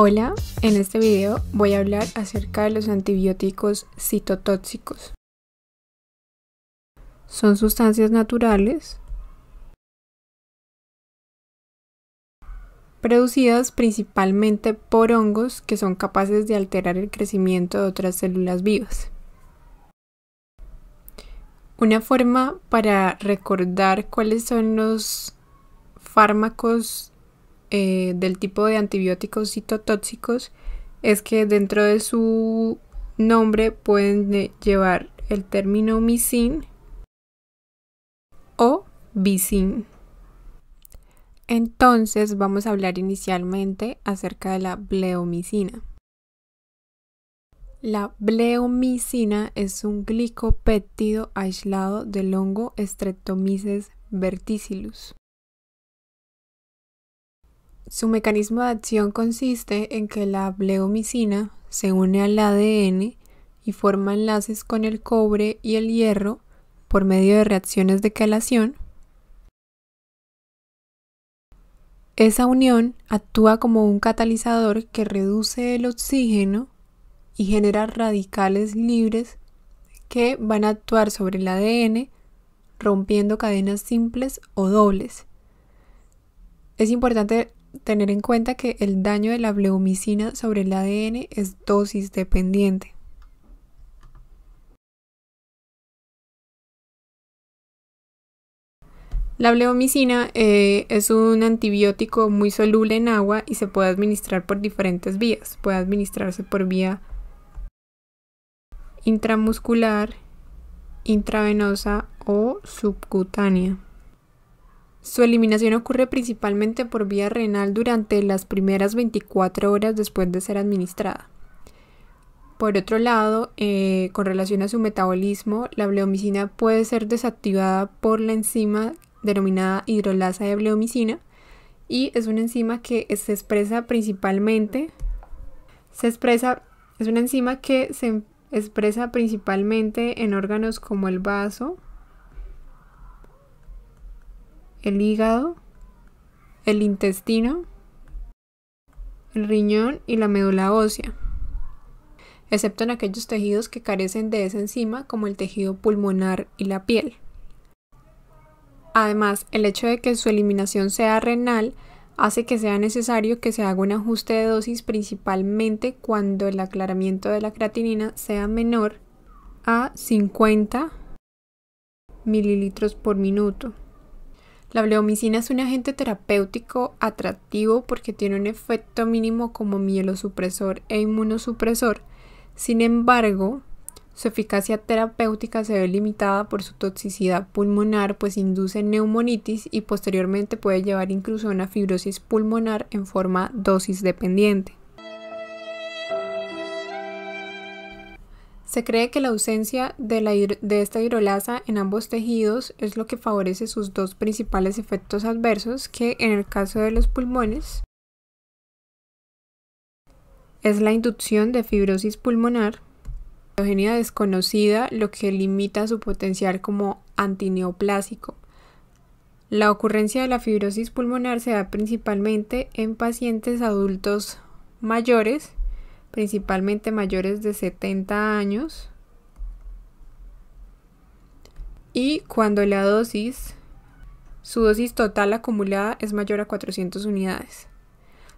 Hola, en este video voy a hablar acerca de los antibióticos citotóxicos. Son sustancias naturales producidas principalmente por hongos que son capaces de alterar el crecimiento de otras células vivas. Una forma para recordar cuáles son los fármacos eh, del tipo de antibióticos citotóxicos es que dentro de su nombre pueden llevar el término misin o bisin. Entonces vamos a hablar inicialmente acerca de la bleomicina. La bleomicina es un glicopéptido aislado del hongo Streptomyces verticillus. Su mecanismo de acción consiste en que la bleomicina se une al ADN y forma enlaces con el cobre y el hierro por medio de reacciones de calación. Esa unión actúa como un catalizador que reduce el oxígeno y genera radicales libres que van a actuar sobre el ADN rompiendo cadenas simples o dobles. Es importante tener en cuenta que el daño de la bleomicina sobre el ADN es dosis dependiente. La bleomicina eh, es un antibiótico muy soluble en agua y se puede administrar por diferentes vías. Puede administrarse por vía intramuscular, intravenosa o subcutánea. Su eliminación ocurre principalmente por vía renal durante las primeras 24 horas después de ser administrada. Por otro lado, eh, con relación a su metabolismo, la bleomicina puede ser desactivada por la enzima denominada hidrolasa de bleomicina y es una enzima que se expresa principalmente se expresa es una enzima que se em, expresa principalmente en órganos como el vaso, el hígado, el intestino, el riñón y la médula ósea, excepto en aquellos tejidos que carecen de esa enzima como el tejido pulmonar y la piel. Además, el hecho de que su eliminación sea renal hace que sea necesario que se haga un ajuste de dosis principalmente cuando el aclaramiento de la creatinina sea menor a 50 mililitros por minuto. La bleomicina es un agente terapéutico atractivo porque tiene un efecto mínimo como mielosupresor e inmunosupresor. Sin embargo, su eficacia terapéutica se ve limitada por su toxicidad pulmonar, pues induce neumonitis y posteriormente puede llevar incluso a una fibrosis pulmonar en forma dosis dependiente. Se cree que la ausencia de, esta hidrolasa en ambos tejidos es lo que favorece sus dos principales efectos adversos, que en el caso de los pulmones es la inducción de fibrosis pulmonar, patogenia desconocida, lo que limita su potencial como antineoplásico. La ocurrencia de la fibrosis pulmonar se da principalmente en pacientes adultos mayores principalmente mayores de 70 años, y cuando la dosis, su dosis total acumulada es mayor a 400 unidades.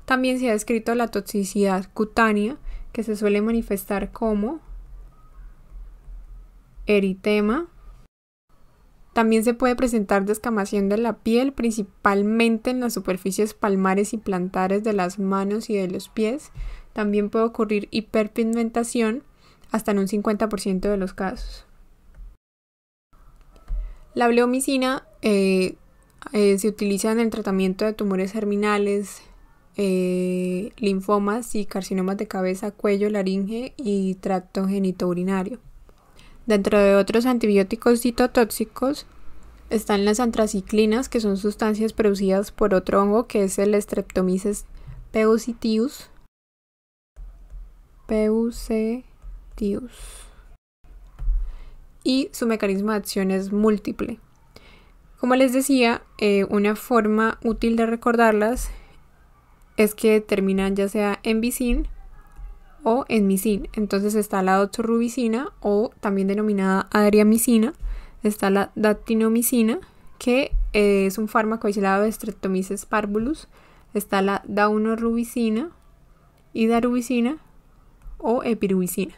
También se ha descrito la toxicidad cutánea que se suele manifestar como eritema. También se puede presentar descamación de la piel, principalmente en las superficies palmares y plantares de las manos y de los pies, también puede ocurrir hiperpigmentación hasta en un 50% de los casos. La bleomicina eh, eh, se utiliza en el tratamiento de tumores germinales, eh, linfomas y carcinomas de cabeza, cuello, laringe y tracto genitourinario. Dentro de otros antibióticos citotóxicos están las antraciclinas, que son sustancias producidas por otro hongo que es el Streptomyces peucitius, TIUS Y su mecanismo de acción es múltiple. Como les decía, eh, una forma útil de recordarlas es que terminan ya sea en bisin o en micin. Entonces está la dotorubicina o también denominada adriamicina, está la datinomicina, que eh, es un fármaco aislado de Streptomyces parvulus, está la daunorubicina y darubicina o epiruicina.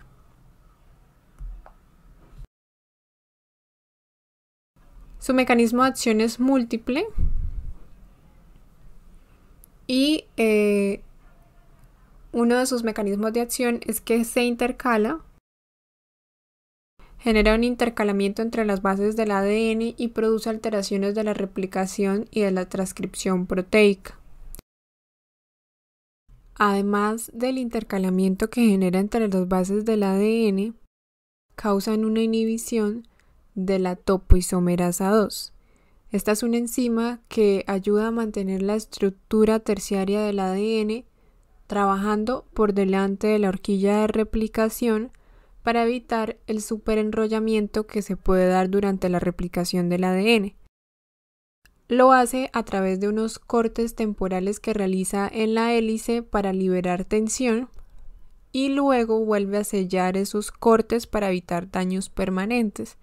Su mecanismo de acción es múltiple y eh, uno de sus mecanismos de acción es que se intercala, genera un intercalamiento entre las bases del ADN y produce alteraciones de la replicación y de la transcripción proteica además del intercalamiento que genera entre las bases del ADN, causan una inhibición de la topoisomerasa 2. Esta es una enzima que ayuda a mantener la estructura terciaria del ADN trabajando por delante de la horquilla de replicación para evitar el superenrollamiento que se puede dar durante la replicación del ADN. Lo hace a través de unos cortes temporales que realiza en la hélice para liberar tensión y luego vuelve a sellar esos cortes para evitar daños permanentes.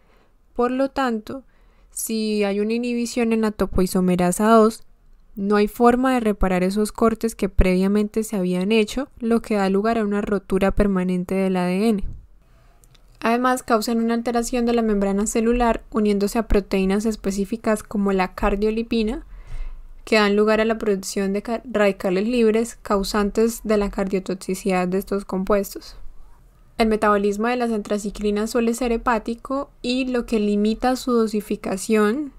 Por lo tanto, si hay una inhibición en la topoisomerasa 2, no hay forma de reparar esos cortes que previamente se habían hecho, lo que da lugar a una rotura permanente del ADN. Además, causan una alteración de la membrana celular uniéndose a proteínas específicas como la cardiolipina, que dan lugar a la producción de radicales libres causantes de la cardiotoxicidad de estos compuestos. El metabolismo de las antraciclinas suele ser hepático y lo que limita su dosificación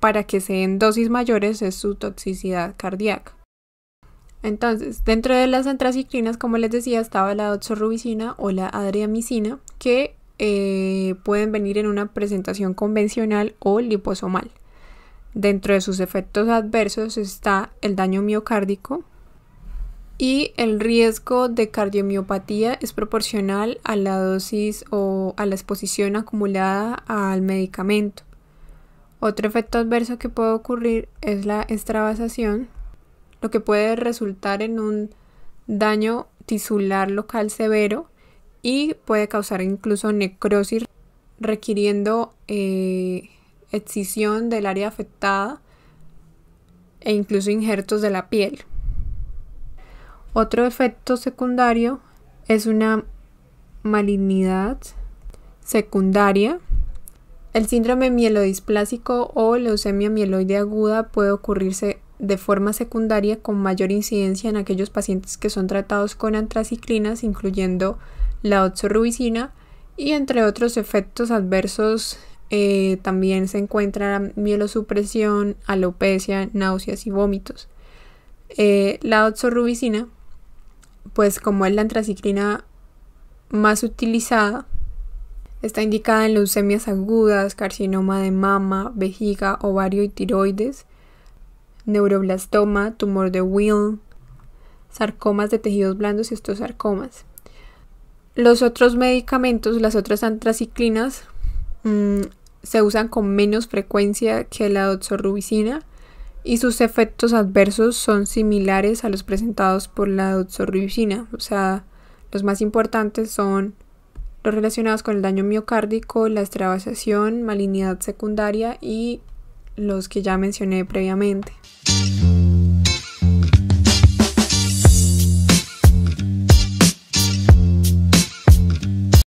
para que sean dosis mayores es su toxicidad cardíaca. Entonces, dentro de las antraciclinas, como les decía, estaba la doxorubicina o la adriamicina, que eh, pueden venir en una presentación convencional o liposomal. Dentro de sus efectos adversos está el daño miocárdico y el riesgo de cardiomiopatía es proporcional a la dosis o a la exposición acumulada al medicamento. Otro efecto adverso que puede ocurrir es la extravasación, lo que puede resultar en un daño tisular local severo y puede causar incluso necrosis requiriendo excisión eh, del área afectada e incluso injertos de la piel. Otro efecto secundario es una malignidad secundaria. El síndrome mielodisplásico o leucemia mieloide aguda puede ocurrirse de forma secundaria con mayor incidencia en aquellos pacientes que son tratados con antraciclinas, incluyendo la oxorubicina, y entre otros efectos adversos eh, también se encuentran mielosupresión, alopecia, náuseas y vómitos. Eh, la oxorubicina, pues como es la antraciclina más utilizada, está indicada en leucemias agudas, carcinoma de mama, vejiga, ovario y tiroides, neuroblastoma, tumor de Will, sarcomas de tejidos blandos y estos sarcomas. Los otros medicamentos, las otras antraciclinas, mm, se usan con menos frecuencia que la doxorubicina y sus efectos adversos son similares a los presentados por la doxorubicina. O sea, los más importantes son los relacionados con el daño miocárdico, la extravasación, malignidad secundaria y los que ya mencioné previamente.